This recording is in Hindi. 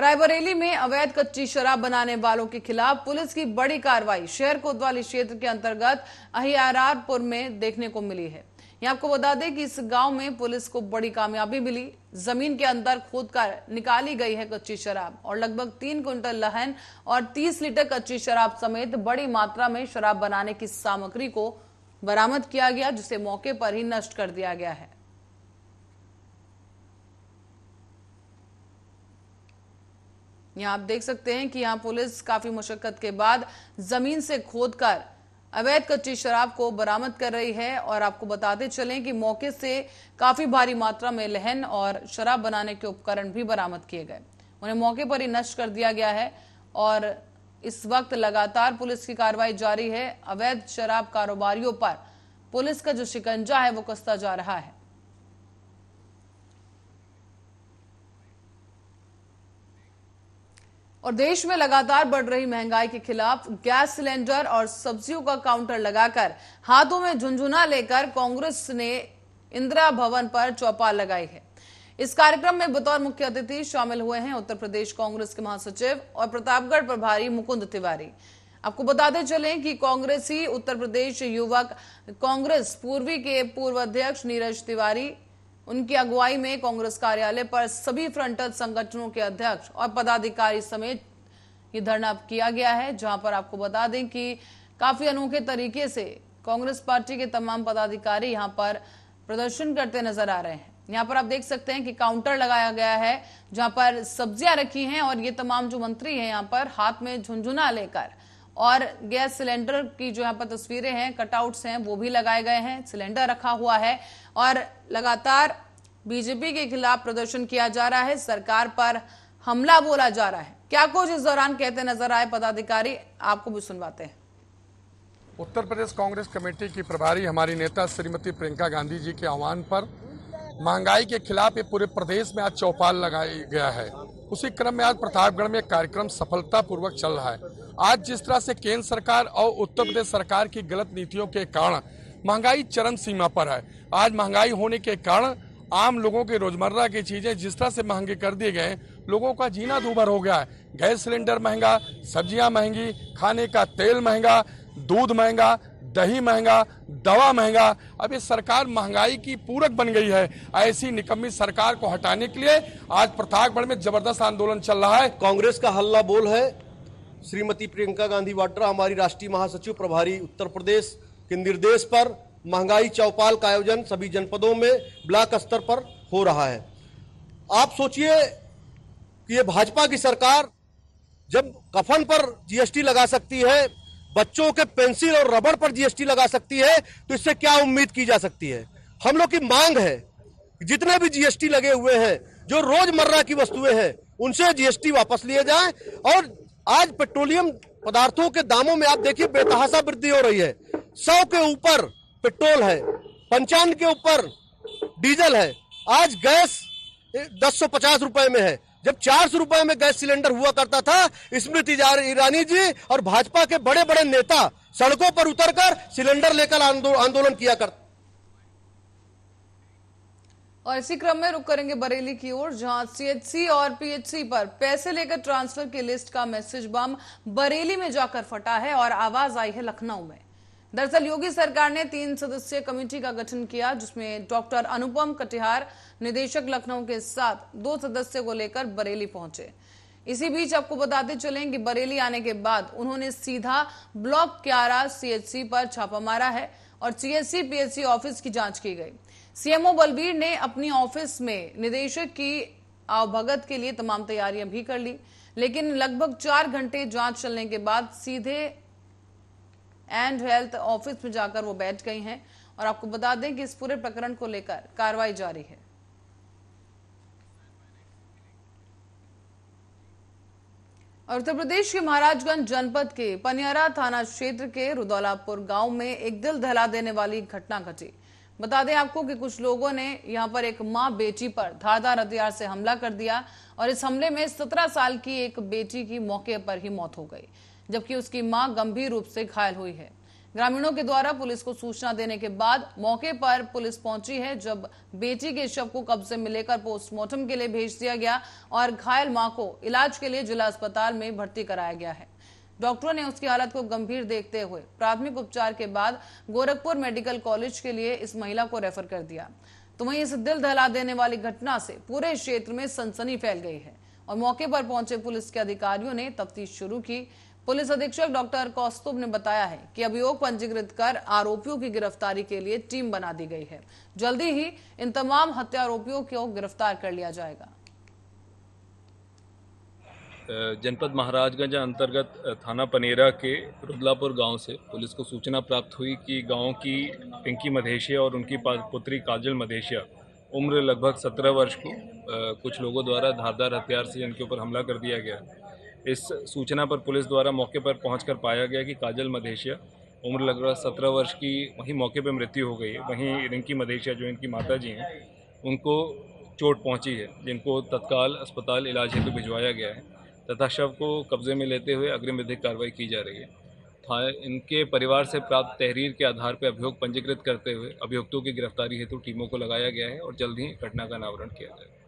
रायबरेली में अवैध कच्ची शराब बनाने वालों के खिलाफ पुलिस की बड़ी कार्रवाई शहर कोतवाली क्षेत्र के अंतर्गत अहियारपुर में देखने को मिली है यहाँ आपको बता दें कि इस गांव में पुलिस को बड़ी कामयाबी मिली जमीन के अंदर खोद कर निकाली गई है कच्ची शराब और लगभग तीन क्विंटल लहन और तीस लीटर कच्ची शराब समेत बड़ी मात्रा में शराब बनाने की सामग्री को बरामद किया गया जिसे मौके पर ही नष्ट कर दिया गया है यहाँ आप देख सकते हैं कि यहाँ पुलिस काफी मुशक्कत के बाद जमीन से खोदकर अवैध कच्ची शराब को बरामद कर रही है और आपको बताते चलें कि मौके से काफी भारी मात्रा में लहन और शराब बनाने के उपकरण भी बरामद किए गए उन्हें मौके पर ही नष्ट कर दिया गया है और इस वक्त लगातार पुलिस की कार्रवाई जारी है अवैध शराब कारोबारियों पर पुलिस का जो शिकंजा है वो कसता जा रहा है और देश में लगातार बढ़ रही महंगाई के खिलाफ गैस सिलेंडर और सब्जियों का काउंटर लगाकर हाथों में झुंझुना लेकर कांग्रेस ने इंदिरा भवन पर चौपाल लगाई है इस कार्यक्रम में बतौर मुख्य अतिथि शामिल हुए हैं उत्तर प्रदेश कांग्रेस के महासचिव और प्रतापगढ़ प्रभारी मुकुंद तिवारी आपको बताते चलें कि कांग्रेसी उत्तर प्रदेश युवक कांग्रेस पूर्वी के पूर्व अध्यक्ष नीरज तिवारी उनकी अगुवाई में कांग्रेस कार्यालय पर सभी फ्रंटल संगठनों के अध्यक्ष और पदाधिकारी समेत ये धरना किया गया है जहां पर आपको बता दें कि काफी अनोखे तरीके से कांग्रेस पार्टी के तमाम पदाधिकारी यहाँ पर प्रदर्शन करते नजर आ रहे हैं यहाँ पर आप देख सकते हैं कि काउंटर लगाया गया है जहां पर सब्जियां रखी हैं और ये तमाम जो मंत्री हैं यहाँ पर हाथ में झुंझुना लेकर और गैस सिलेंडर की जो यहाँ पर तस्वीरें हैं कटआउट्स हैं वो भी लगाए गए हैं सिलेंडर रखा हुआ है और लगातार बीजेपी के खिलाफ प्रदर्शन किया जा रहा है सरकार पर हमला बोला जा रहा है क्या कुछ इस दौरान कहते नजर आए पदाधिकारी आपको भी सुनवाते हैं उत्तर प्रदेश कांग्रेस कमेटी की प्रभारी हमारी नेता श्रीमती प्रियंका गांधी जी के आह्वान पर महंगाई के खिलाफ ये पूरे प्रदेश में आज चौपाल लगाया गया है उसी क्रम में आज प्रतापगढ़ में कार्यक्रम सफलतापूर्वक चल रहा है आज जिस तरह से केंद्र सरकार और उत्तर प्रदेश सरकार की गलत नीतियों के कारण महंगाई चरम सीमा पर है आज महंगाई होने के कारण आम लोगों के रोजमर्रा की चीज़ें जिस तरह से महंगे कर दिए गए लोगों का जीना दूभर हो गया है गैस सिलेंडर महंगा सब्जियां महंगी खाने का तेल महंगा दूध महंगा दही महंगा दवा महंगा अब ये सरकार महंगाई की पूरक बन गई है ऐसी निकम्मी सरकार को हटाने के लिए आज प्रतापगढ़ में जबरदस्त आंदोलन चल रहा है कांग्रेस का हल्ला बोल है श्रीमती प्रियंका गांधी वाड्रा हमारी राष्ट्रीय महासचिव प्रभारी उत्तर प्रदेश के निर्देश पर महंगाई चौपाल का आयोजन सभी जनपदों में ब्लॉक स्तर पर हो रहा है आप सोचिए कि ये भाजपा की सरकार जब कफन पर जीएसटी लगा सकती है बच्चों के पेंसिल और रबड़ पर जीएसटी लगा सकती है तो इससे क्या उम्मीद की जा सकती है हम लोग की मांग है जितने भी जीएसटी लगे हुए हैं जो रोजमर्रा की वस्तुएं हैं उनसे जीएसटी वापस लिए जाए और आज पेट्रोलियम पदार्थों के दामों में आप देखिए बेतहासा वृद्धि हो रही है सौ के ऊपर पेट्रोल है पंचान के ऊपर डीजल है आज गैस दस सौ पचास रुपए में है जब चार सौ रुपए में गैस सिलेंडर हुआ करता था स्मृति ईरानी जी और भाजपा के बड़े बड़े नेता सड़कों पर उतरकर सिलेंडर लेकर आंदोलन किया करते और इसी क्रम में रुक करेंगे बरेली की ओर जहां सीएचसी और पीएचसी पर पैसे लेकर ट्रांसफर की लिस्ट का मैसेज बम बरेली में जाकर फटा है और आवाज आई है लखनऊ में दरअसल योगी सरकार ने तीन सदस्यीय कमेटी का गठन किया जिसमें डॉक्टर अनुपम कटिहार निदेशक लखनऊ के साथ दो सदस्य को लेकर बरेली पहुंचे इसी बीच आपको बताते चलें कि बरेली आने के बाद उन्होंने सीधा ब्लॉक क्यारा सीएचसी पर छापा मारा है और सीएससी पीएचसी ऑफिस की जांच की गई सीएमओ बलबीर ने अपनी ऑफिस में निदेशक की आवभगत के लिए तमाम तैयारियां भी कर ली लेकिन लगभग चार घंटे जांच चलने के बाद सीधे एंड हेल्थ ऑफिस में जाकर वो बैठ गई हैं और आपको बता दें कि इस पूरे प्रकरण को लेकर कार्रवाई जारी है और उत्तर प्रदेश के महाराजगंज जनपद के पनियारा थाना क्षेत्र के रुदौलापुर गांव में एक दिल दहला देने वाली घटना घटी बता दें आपको कि कुछ लोगों ने यहां पर एक मां बेटी पर धारदार हथियार से हमला कर दिया और इस हमले में 17 साल की एक बेटी की मौके पर ही मौत हो गई जबकि उसकी मां गंभीर रूप से घायल हुई है ग्रामीणों के द्वारा पुलिस को सूचना देने के बाद मौके पर पुलिस पहुंची है जब बेटी के शव को कब्जे में लेकर पोस्टमार्टम के लिए भेज दिया गया और घायल मां को इलाज के लिए जिला अस्पताल में भर्ती कराया गया है डॉक्टरों ने उसकी हालत को गंभीर देखते हुए प्राथमिक उपचार के बाद गोरखपुर मेडिकल कॉलेज के लिए इस महिला को रेफर कर दिया तो वही इस दिल दहला देने वाली घटना से पूरे क्षेत्र में सनसनी फैल गई है और मौके पर पहुंचे पुलिस के अधिकारियों ने तफ्तीश शुरू की पुलिस अधीक्षक डॉक्टर कौस्तुभ ने बताया है कि अभियोग पंजीकृत कर आरोपियों की गिरफ्तारी के लिए टीम बना दी गई है जल्दी ही इन तमाम हत्या आरोपियों को गिरफ्तार कर लिया जाएगा जनपद महाराजगंज अंतर्गत थाना पनेरा के रुदलापुर गांव से पुलिस को सूचना प्राप्त हुई कि गांव की पिंकी मधेशिया और उनकी पुत्री काजल मधेशिया उम्र लगभग सत्रह वर्ष को कुछ लोगों द्वारा धारदार हथियार से इनके ऊपर हमला कर दिया गया इस सूचना पर पुलिस द्वारा मौके पर पहुँच पाया गया कि काजल मधेशिया उम्र लगभग सत्रह वर्ष की वहीं मौके पर मृत्यु हो गई है वहीं रिंकी मधेशिया जो इनकी माता जी हैं उनको चोट पहुंची है जिनको तत्काल अस्पताल इलाज हेतु भिजवाया गया है तथा शव को कब्जे में लेते हुए अग्रिम विधिक कार्रवाई की जा रही है था इनके परिवार से प्राप्त तहरीर के आधार पर अभियोग पंजीकृत करते हुए अभियुक्तों की गिरफ्तारी हेतु टीमों को लगाया गया है और जल्द ही घटना का अनावरण किया जाएगा